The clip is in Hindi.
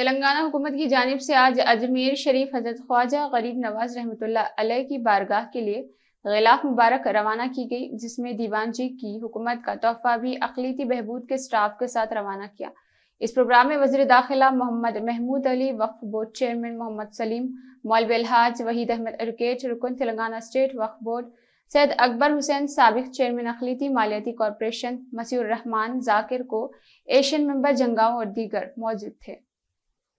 तेलंगाना हुकूमत की जानब से आज अजमेर शरीफ हजरत ख्वाजा गरीब नवाज रहमत की बारगाह के लिए गिलाफ मुबारक रवाना की गई जिसमें दीवान जी की हुकूमत का तोहफा भी अकलीती बहबूद के स्टाफ के साथ रवाना किया इस प्रोग्राम में वजी दाखिला मोहम्मद महमूद अली वक्फ बोर्ड चेयरमैन मोहम्मद सलीम मौलव अलहाज वहीद अहमद अरकेट रुकन तेलंगाना स्टेट वक्फ बोर्ड सैद अकबर हुसैन सबक चेयरमैन अखिलती मालियाती कॉरपोरेशन मसीर रहमान जाकिर को एशियन मेंबर जंगाओं और दीगर मौजूद थे